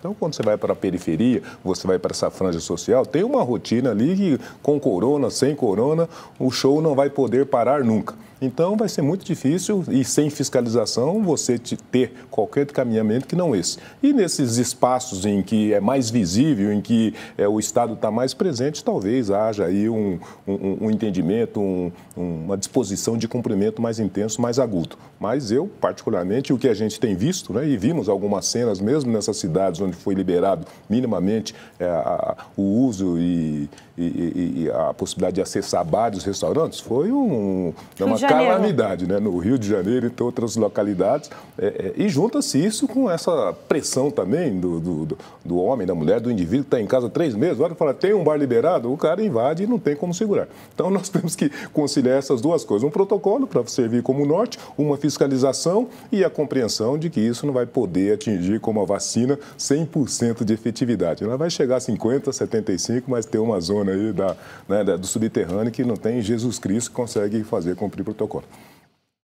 Então, quando você vai para a periferia, você vai para essa franja social, tem uma rotina ali que com corona, sem corona, o show não vai poder parar nunca. Então, vai ser muito difícil e sem fiscalização você ter qualquer caminhamento que não esse. E nesses espaços em que é mais visível, em que é, o Estado está mais presente, talvez haja aí um, um, um entendimento, um, uma disposição de cumprimento mais intenso, mais agudo. Mas eu, particularmente, o que a gente tem visto, né, e vimos algumas cenas mesmo nessas cidades onde onde foi liberado minimamente é, a, o uso e, e, e, a possibilidade de acessar bares, restaurantes, foi um, uma calamidade, né? No Rio de Janeiro, e outras localidades. É, é, e junta-se isso com essa pressão também do, do, do homem, da mulher, do indivíduo que está em casa três meses. agora fala, tem um bar liberado, o cara invade e não tem como segurar. Então, nós temos que conciliar essas duas coisas. Um protocolo para servir como norte, uma fiscalização e a compreensão de que isso não vai poder atingir como a vacina sem 100% de efetividade. Ela vai chegar a 50, 75, mas tem uma zona aí da, né, do subterrâneo que não tem Jesus Cristo que consegue fazer cumprir o protocolo.